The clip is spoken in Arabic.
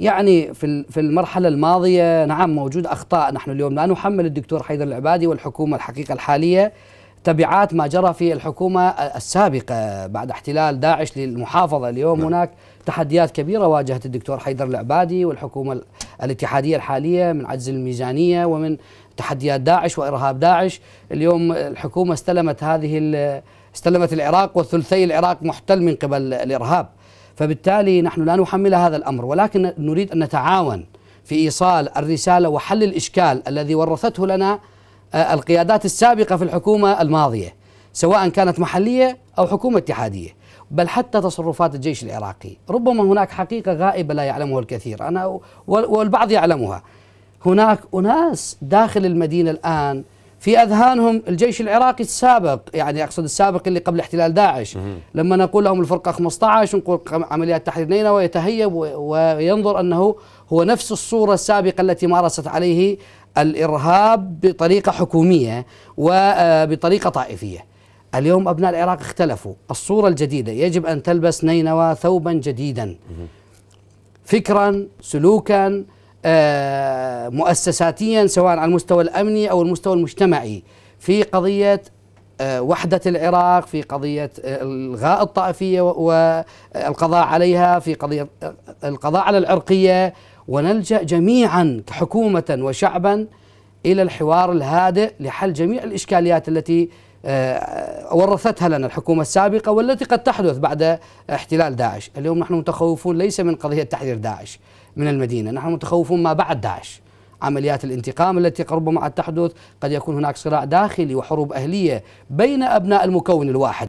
يعني في في المرحلة الماضية نعم موجود أخطاء نحن اليوم لا نحمل الدكتور حيدر العبادي والحكومة الحقيقة الحالية تبعات ما جرى في الحكومة السابقة بعد احتلال داعش للمحافظة اليوم نعم. هناك تحديات كبيرة واجهت الدكتور حيدر العبادي والحكومة الاتحادية الحالية من عجز الميزانية ومن تحديات داعش وإرهاب داعش اليوم الحكومة استلمت هذه استلمت العراق وثلثي العراق محتل من قبل الإرهاب فبالتالي نحن لا نحمل هذا الامر ولكن نريد ان نتعاون في ايصال الرساله وحل الاشكال الذي ورثته لنا آه، القيادات السابقه في الحكومه الماضيه سواء كانت محليه او حكومه اتحاديه بل حتى تصرفات الجيش العراقي ربما هناك حقيقه غائبه لا يعلمها الكثير انا والبعض يعلمها هناك اناس داخل المدينه الان في اذهانهم الجيش العراقي السابق يعني اقصد السابق اللي قبل احتلال داعش لما نقول لهم الفرقه 15 ونقول عمليات تحرير نينوى يتهيب وينظر انه هو نفس الصوره السابقه التي مارست عليه الارهاب بطريقه حكوميه وبطريقه آه، طائفيه. اليوم ابناء العراق اختلفوا، الصوره الجديده يجب ان تلبس نينوى ثوبا جديدا. فكرا، سلوكا، آه، مؤسساتيا سواء على المستوى الامني او المستوى المجتمعي في قضيه آه، وحدة العراق في قضية آه، إلغاء الطائفية والقضاء عليها في قضية القضاء على العرقية ونلجأ جميعا كحكومة وشعبا إلى الحوار الهادئ لحل جميع الإشكاليات التي آه، ورثتها لنا الحكومة السابقة والتي قد تحدث بعد احتلال داعش اليوم نحن متخوفون ليس من قضية تحرير داعش من المدينة نحن متخوفون ما بعد داعش عمليات الانتقام التي ربما قد تحدث قد يكون هناك صراع داخلي وحروب أهلية بين أبناء المكون الواحد